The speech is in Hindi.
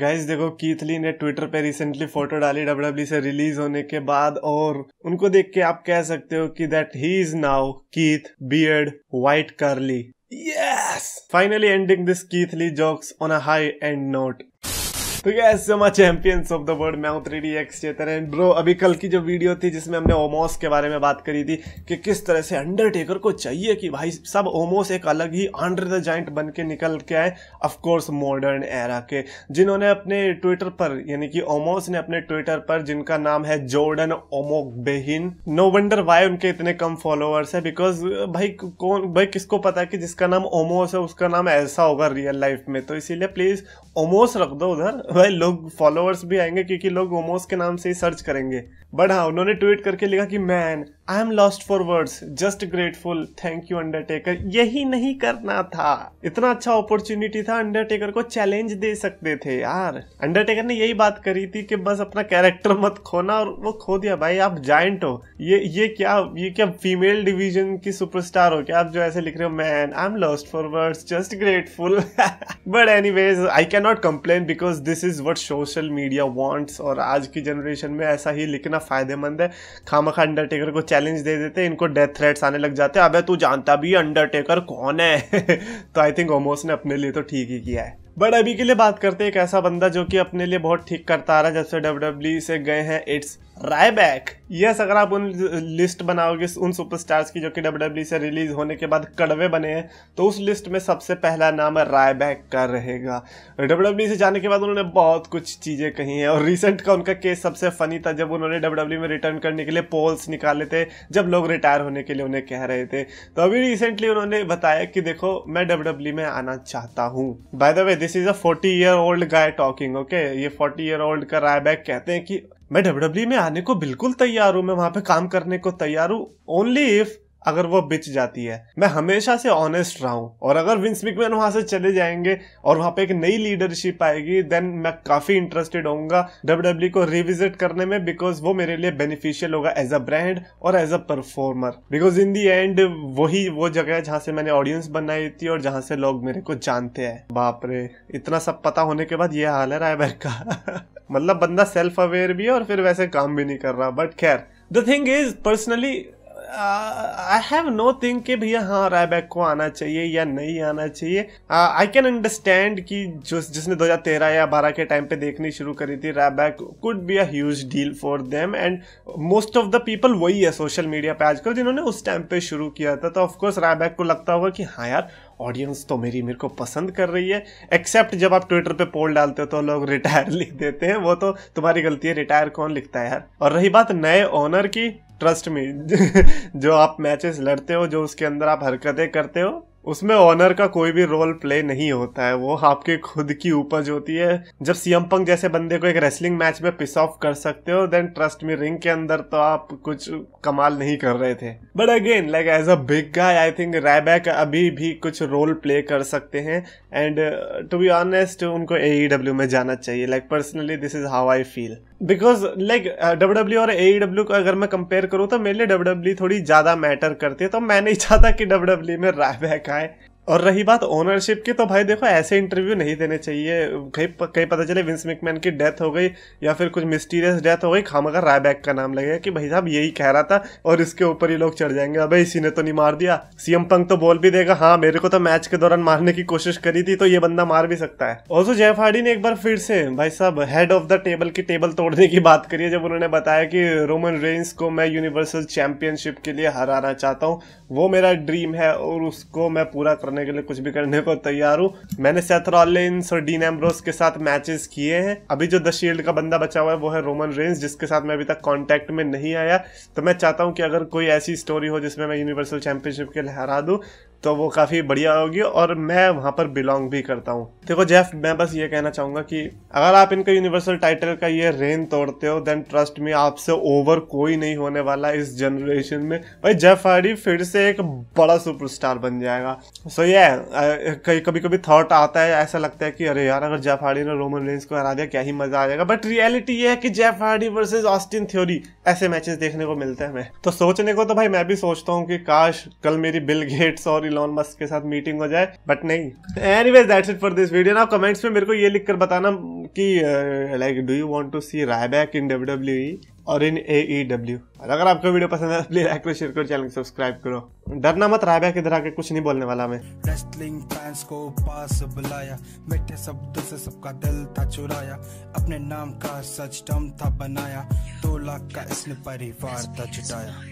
गाइस देखो कीथली ने ट्विटर पे रिसेंटली फोटो डाली डब्ल्यू e से रिलीज होने के बाद और उनको देख के आप कह सकते हो कि that he is now Keith beard white curly yes finally ending this Keith Lee jokes on a high and note तो so much champions of the world मैं हूं three D Chetan and bro अभी कल की जो वीडियो थी जिसमें हमने ओमोस के बारे में बात करी थी कि किस तरह से अंडरटेकर को चाहिए कि भाई सब ओमोस एक अलग ही अंडर द जाइंट बन के निकल के आए ऑफकोर्स मॉडर्न एरा के जिन्होंने अपने ट्विटर पर यानी कि ओमोस ने अपने ट्विटर पर जिनका नाम है Jordan Omogbehin no wonder why उनके इतने कम फॉलोअर्स है बिकॉज भाई कौन भाई किसको पता है कि जिसका नाम ओमोस है उसका नाम ऐसा होगा रियल लाइफ में तो इसीलिए प्लीज ओमोस रख दो उधर भाई लोग फॉलोअर्स भी आएंगे क्योंकि लोग ओमोस के नाम से ही सर्च करेंगे बट हाँ उन्होंने ट्वीट करके लिखा कि man I am lost for words just grateful thank you Undertaker यही नहीं करना था इतना अच्छा अपॉर्चुनिटी था अंडरटेकर को चैलेंज दे सकते थे यार अंडरटेकर ने यही बात करी थी कि बस अपना कैरेक्टर मत खोना और वो खो दिया भाई आप जाइंट हो ये ये क्या ये क्या फीमेल डिविजन की सुपरस्टार हो क्या आप जो ऐसे लिख रहे हो man I am lost for words just grateful but anyways I can not complain because this is what social media wants और आज की जनरेशन में ऐसा ही लिखना फ़ायदेमंद है खामा खा अंडरटेकर को चैलेंज दे देते हैं इनको डेथ थ्रेट्स आने लग जाते हैं अबे तू जानता भी अंडरटेकर कौन है तो आई थिंक ओमोस ने अपने लिए तो ठीक ही किया है बट अभी के लिए बात करते हैं एक ऐसा बंदा जो कि अपने लिए बहुत ठीक करता आ रहा है जैसे डब्ल्यू e से गए हैं इट्स रायबैक यस अगर आप उन लिस्ट बनाओगे उन सुपरस्टार्स की जो कि डब्ल्यू e से रिलीज होने के बाद कड़वे बने हैं तो उस लिस्ट में सबसे पहला नाम रायबैक का रहेगा डब्ल्यू e से जाने के बाद उन्होंने बहुत कुछ चीज़ें कही हैं और रिसेंट का उनका केस सबसे फनी था जब उन्होंने डब्ल्यू e में रिटर्न करने के लिए पोल्स निकाले थे जब लोग रिटायर होने के लिए उन्हें कह रहे थे तो अभी रिसेंटली उन्होंने बताया कि देखो मैं डब्ल्यू में आना चाहता हूँ by the way this is a forty year old guy talking okay ये फोर्टी ईयर ओल्ड का रायबैक कहते हैं कि मैं डब्ल्यू e में आने को बिल्कुल तैयार हूँ मैं वहां पे काम करने को तैयार हूँ ओनली इफ अगर वो बिच जाती है मैं हमेशा से ऑनेस्ट रहा हूँ और अगर विंस मिकमैन वहां से चले जाएंगे और वहां पे एक नई लीडरशिप आएगी देन मैं काफी इंटरेस्टेड होऊंगा डब्ल्यू e को रिविजिट करने में बिकॉज वो मेरे लिए बेनिफिशियल होगा एज अ ब्रांड और as a performer because in the end वही वो जगह है जहाँ से मैंने ऑडियंस बनाई थी और जहाँ से लोग मेरे को जानते हैं बाप रे इतना सब पता होने के बाद ये हाल है रायबैक का मतलब बंदा सेल्फ अवेयर भी है और फिर वैसे काम भी नहीं कर रहा बट खैर the thing is personally I have nothing कि भैया हाँ रायबैक को आना चाहिए या नहीं आना चाहिए आई कैन अंडरस्टैंड कि जो जिसने 2013 या 12 के टाइम पे देखनी शुरू करी थी Ryback could be a huge deal for them and most of the people वही है सोशल मीडिया पे आजकल जिन्होंने उस टाइम पे शुरू किया था तो ऑफकोर्स रायबैक को लगता होगा कि हाँ यार ऑडियंस तो मेरी मेरे को पसंद कर रही है एक्सेप्ट जब आप ट्विटर पे पोल डालते हो तो लोग रिटायर लिख देते हैं वो तो तुम्हारी गलती है रिटायर कौन लिखता है यार और रही बात नए ओनर की ट्रस्ट में जो आप मैचेस लड़ते हो जो उसके अंदर आप हरकतें करते हो उसमें ऑनर का कोई भी रोल प्ले नहीं होता है वो आपके खुद की उपज होती है जब सीएम पंक जैसे बंदे को एक रेसलिंग मैच में पिस ऑफ कर सकते हो देन ट्रस्ट मी रिंग के अंदर तो आप कुछ कमाल नहीं कर रहे थे but again like as a big guy I think Ryback अभी भी कुछ रोल प्ले कर सकते हैं एंड टू बी ऑनेस्ट उनको ए e में जाना चाहिए like personally this is how I feel because like W W और ए डब्ल्यू e को अगर मैं कंपेयर करूँ तो मेरे लिए डब्ल्यू डब्ल्यू e थोड़ी ज़्यादा मैटर करती है तो मैं नहीं चाहता कि डब्ल्यू डब्ल्यू e में बैक आए और रही बात ओनरशिप की तो भाई देखो ऐसे इंटरव्यू नहीं देने चाहिए कहीं कहीं पता चले विंस मिकमैन की डेथ हो गई या फिर कुछ मिस्टीरियस डेथ हो गई खामा का रायबैक का नाम लगेगा कि भाई साहब यही कह रहा था और इसके ऊपर ही लोग चढ़ जाएंगे अबे इसी ने तो नहीं मार दिया सीएम पंक तो बोल भी देगा हाँ मेरे को तो मैच के दौरान मारने की कोशिश करी थी तो ये बंदा मार भी सकता है ऑल्सो जय फाड़ी ने एक बार फिर से भाई साहब हेड ऑफ द टेबल की टेबल तोड़ने की बात करी है जब उन्होंने बताया कि रोमन रेंस को मैं यूनिवर्सल चैंपियनशिप के लिए हराना चाहता हूँ वो मेरा ड्रीम है और उसको मैं पूरा करने करने के लिए कुछ भी करने को तैयार हूँ मैंने सेथरॉलिन्स और डीन एम्ब्रोस के साथ मैचेस किए हैं अभी जो द शील्ड का बंदा बचा हुआ है वो है रोमन रेंज जिसके साथ मैं अभी तक कॉन्टैक्ट में नहीं आया तो मैं चाहता हूँ कि अगर कोई ऐसी स्टोरी हो जिसमें मैं यूनिवर्सल चैंपियनशिप के लिए हरा दूँ तो वो काफ़ी बढ़िया होगी और मैं वहाँ पर बिलोंग भी करता हूँ देखो जेफ मैं बस ये कहना चाहूँगा कि अगर आप इनका यूनिवर्सल टाइटल का ये रेन तोड़ते हो देन ट्रस्ट में आपसे ओवर कोई नहीं होने वाला इस जनरेशन में भाई जेफ हार्डी फिर से एक बड़ा सुपरस्टार बन जाएगा सो ये कभी कभी कभी थाट आता है ऐसा लगता है कि अरे यार अगर जेफ हार्डी ने रोमन रेंस को हरा दिया क्या ही मज़ा आ जाएगा बट रियलिटी ये है कि Jeff Hardy versus Austin Theory ऐसे मैचेस देखने को मिलते हैं हमें तो सोचने को तो भाई मैं भी सोचता हूँ कि काश कल मेरी बिल गेट्स और इलॉन मस्क के साथ मीटिंग हो जाए बट नहीं anyways that's it for this video ना कमेंट्स में मेरे को ये लिख कर बताना कि like do you want to see Ryback in W और इन ए ई डब्ल्यू और अगर आपको वीडियो पसंद है प्लीज तो लाइक करो शेयर करो चैनल को सब्सक्राइब करो डरना मत राय बैक इधर आके कुछ नहीं बोलने वाला मैं रेस्टलिंग फैंस को पास बुलाया मीठे शब्द से सबका दिल था चुराया अपने नाम का सच टम था बनाया दो लाख का इसने परिवार था जुटाया